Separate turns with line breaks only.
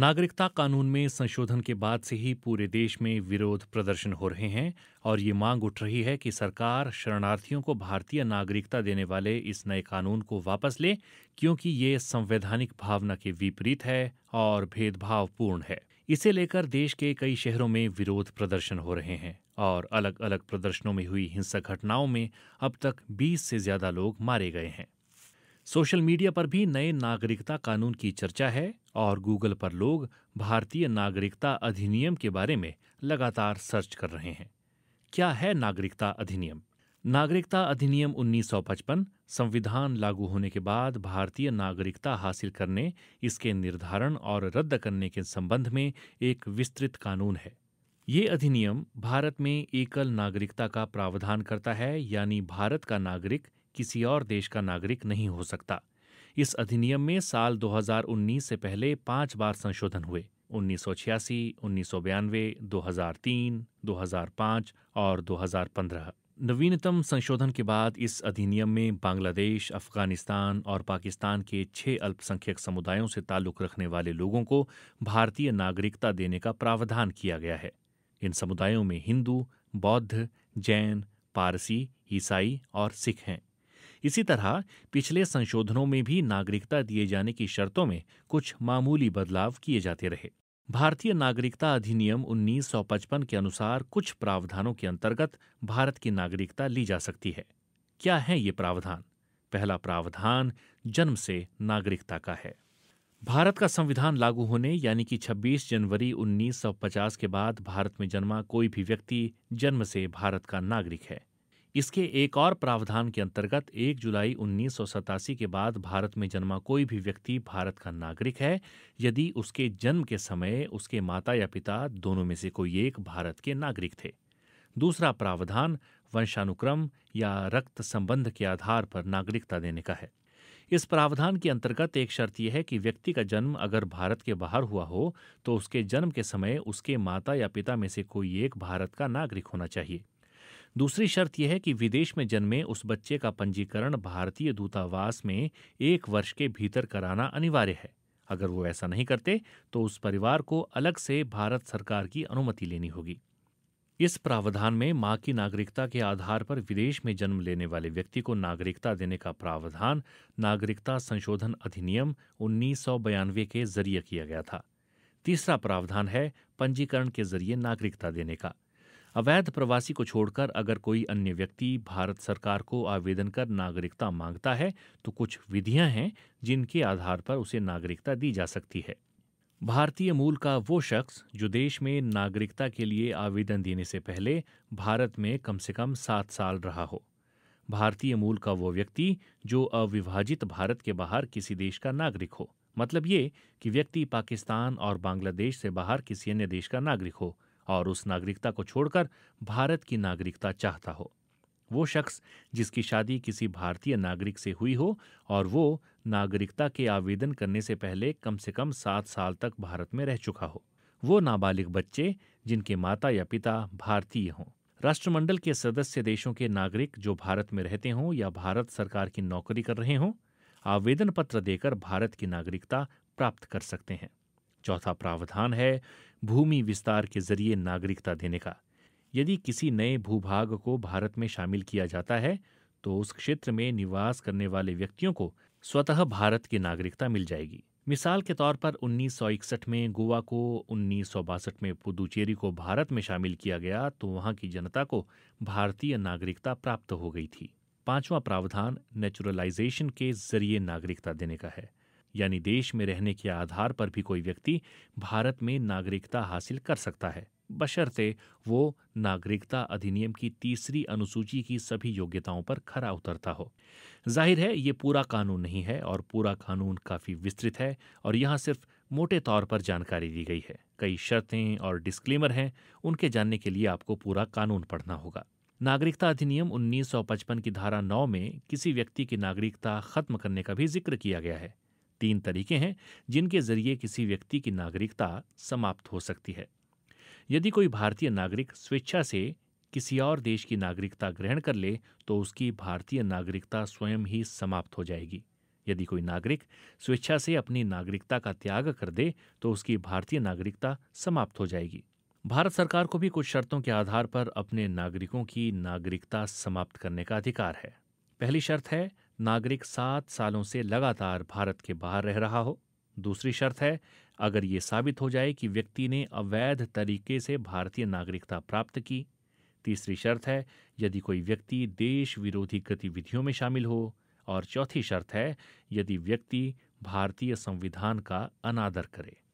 नागरिकता कानून में संशोधन के बाद से ही पूरे देश में विरोध प्रदर्शन हो रहे हैं और ये मांग उठ रही है कि सरकार शरणार्थियों को भारतीय नागरिकता देने वाले इस नए कानून को वापस ले क्योंकि ये संवैधानिक भावना के विपरीत है और भेदभावपूर्ण है इसे लेकर देश के कई शहरों में विरोध प्रदर्शन हो रहे हैं और अलग अलग प्रदर्शनों में हुई हिंसक घटनाओं में अब तक 20 से ज्यादा लोग मारे गए हैं सोशल मीडिया पर भी नए नागरिकता कानून की चर्चा है और गूगल पर लोग भारतीय नागरिकता अधिनियम के बारे में लगातार सर्च कर रहे हैं क्या है नागरिकता अधिनियम नागरिकता अधिनियम 1955 संविधान लागू होने के बाद भारतीय नागरिकता हासिल करने इसके निर्धारण और रद्द करने के संबंध में एक विस्तृत कानून है ये अधिनियम भारत में एकल नागरिकता का प्रावधान करता है यानी भारत का नागरिक किसी और देश का नागरिक नहीं हो सकता इस अधिनियम में साल 2019 से पहले पांच बार संशोधन हुए उन्नीस सौ छियासी उन्नीस सौ बयानवे दो हजार तीन दो हजार पाँच और दो हजार पंद्रह नवीनतम संशोधन के बाद इस अधिनियम में बांग्लादेश अफगानिस्तान और पाकिस्तान के छह अल्पसंख्यक समुदायों से ताल्लुक रखने वाले लोगों को भारतीय नागरिकता देने का प्रावधान किया गया है इन समुदायों में हिंदू बौद्ध जैन पारसी ईसाई और सिख हैं इसी तरह पिछले संशोधनों में भी नागरिकता दिए जाने की शर्तों में कुछ मामूली बदलाव किए जाते रहे भारतीय नागरिकता अधिनियम 1955 के अनुसार कुछ प्रावधानों के अंतर्गत भारत की नागरिकता ली जा सकती है क्या है ये प्रावधान पहला प्रावधान जन्म से नागरिकता का है भारत का संविधान लागू होने यानी कि 26 जनवरी 1950 के बाद भारत में जन्मा कोई भी व्यक्ति जन्म से भारत का नागरिक है इसके एक और प्रावधान के अंतर्गत 1 जुलाई उन्नीस के बाद भारत में जन्मा कोई भी व्यक्ति भारत का नागरिक है यदि उसके जन्म के समय उसके माता या पिता दोनों में से कोई एक भारत के नागरिक थे दूसरा प्रावधान वंशानुक्रम या रक्त संबंध के आधार पर नागरिकता देने का है इस प्रावधान के अंतर्गत एक शर्त यह है कि व्यक्ति का जन्म अगर भारत के बाहर हुआ हो तो उसके जन्म के समय उसके माता या पिता में से कोई एक भारत का नागरिक होना चाहिए दूसरी शर्त यह है कि विदेश में जन्मे उस बच्चे का पंजीकरण भारतीय दूतावास में एक वर्ष के भीतर कराना अनिवार्य है अगर वो ऐसा नहीं करते तो उस परिवार को अलग से भारत सरकार की अनुमति लेनी होगी इस प्रावधान में मां की नागरिकता के आधार पर विदेश में जन्म लेने वाले व्यक्ति को नागरिकता देने का प्रावधान नागरिकता संशोधन अधिनियम उन्नीस के जरिए किया गया था तीसरा प्रावधान है पंजीकरण के जरिए नागरिकता देने का अवैध प्रवासी को छोड़कर अगर कोई अन्य व्यक्ति भारत सरकार को आवेदन कर नागरिकता मांगता है तो कुछ विधियां हैं जिनके आधार पर उसे नागरिकता दी जा सकती है भारतीय मूल का वो शख्स जो देश में नागरिकता के लिए आवेदन देने से पहले भारत में कम से कम सात साल रहा हो भारतीय मूल का वो व्यक्ति जो अविभाजित भारत के बाहर किसी देश का नागरिक हो मतलब ये कि व्यक्ति पाकिस्तान और बांग्लादेश से बाहर किसी अन्य देश का नागरिक हो और उस नागरिकता को छोड़कर भारत की नागरिकता चाहता हो वो शख्स जिसकी शादी किसी भारतीय नागरिक से हुई हो और वो नागरिकता के आवेदन करने से पहले कम से कम सात साल तक भारत में रह चुका हो वो नाबालिग बच्चे जिनके माता या पिता भारतीय हों राष्ट्रमंडल के सदस्य देशों के नागरिक जो भारत में रहते हों या भारत सरकार की नौकरी कर रहे हों आवेदन पत्र देकर भारत की नागरिकता प्राप्त कर सकते हैं चौथा प्रावधान है भूमि विस्तार के जरिए नागरिकता देने का यदि किसी नए भूभाग को भारत में शामिल किया जाता है तो उस क्षेत्र में निवास करने वाले व्यक्तियों को स्वतः भारत की नागरिकता मिल जाएगी मिसाल के तौर पर 1961 में गोवा को उन्नीस में पुदुचेरी को भारत में शामिल किया गया तो वहां की जनता को भारतीय नागरिकता प्राप्त हो गई थी पांचवा प्रावधान नेचुरलाइजेशन के जरिए नागरिकता देने का है यानी देश में रहने के आधार पर भी कोई व्यक्ति भारत में नागरिकता हासिल कर सकता है बशर्ते वो नागरिकता अधिनियम की तीसरी अनुसूची की सभी योग्यताओं पर खरा उतरता हो जाहिर है ये पूरा कानून नहीं है और पूरा कानून काफ़ी विस्तृत है और यहाँ सिर्फ मोटे तौर पर जानकारी दी गई है कई शर्तें और डिस्क्लेमर हैं उनके जानने के लिए आपको पूरा कानून पढ़ना होगा नागरिकता अधिनियम 1955 की धारा 9 में किसी व्यक्ति की नागरिकता खत्म करने का भी जिक्र किया गया है तीन तरीके हैं जिनके जरिए किसी व्यक्ति की नागरिकता समाप्त हो सकती है यदि कोई भारतीय नागरिक स्वेच्छा से किसी और देश की नागरिकता ग्रहण कर ले तो उसकी भारतीय नागरिकता स्वयं ही समाप्त हो जाएगी यदि कोई नागरिक स्वेच्छा से अपनी नागरिकता का त्याग कर दे तो उसकी भारतीय नागरिकता समाप्त हो जाएगी भारत सरकार को भी कुछ शर्तों के आधार पर अपने नागरिकों की नागरिकता समाप्त करने का अधिकार है पहली शर्त है नागरिक सात सालों से लगातार भारत के बाहर रह रहा हो दूसरी शर्त है अगर ये साबित हो जाए कि व्यक्ति ने अवैध तरीके से भारतीय नागरिकता प्राप्त की तीसरी शर्त है यदि कोई व्यक्ति देश विरोधी गतिविधियों में शामिल हो और चौथी शर्त है यदि व्यक्ति भारतीय संविधान का अनादर करे